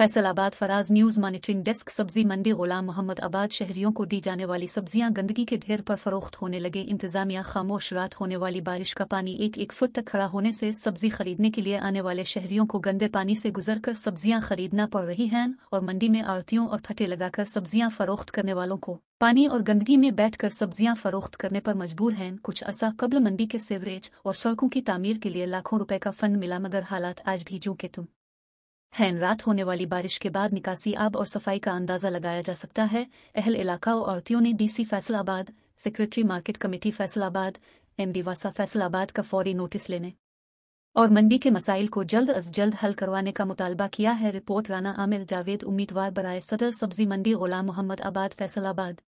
Faisalabad Faraz news monitoring desk सब्जी मंडी गुलाम मोहम्मद आबाद शहरियों को दी जाने वाली सब्जियां गंदगी के ढेर पर फरोख्त होने लगे इंतजामिया खामोश रात होने वाली बारिश का पानी एक एक फुट तक खड़ा होने से सब्जी खरीदने के लिए आने वाले शहरियों को गंदे पानी से गुजरकर सब्जियां खरीदना पड़ रही हैं और मंडी में आरतियों और फटे लगाकर सब्जियां फरोख्त करने वालों को पानी और गंदगी में बैठकर सब्जियां फरोख्त करने पर मजबूर हैं कुछ अरसा कबल मंडी के सेवरेज और सड़कों की तमीर के लिए लाखों रुपए का फंड मिला मगर हालात आज भी जू के तुम हैन रात होने वाली बारिश के बाद निकासी आब और सफाई का अंदाजा लगाया जा सकता है अहल इलाका और औरतियों ने DC Faisalabad secretary market committee Faisalabad MD वासा फैसलाबाद का फौरी नोटिस लेने और मंडी के मसाइल को जल्द अज जल्द हल करवाने का मुतालबा किया है रिपोर्ट राना आमिर जावेद उम्मीदवार बरए सदर सब्जी मंडी गुलाम मोहम्मद आबाद फैसलाबाद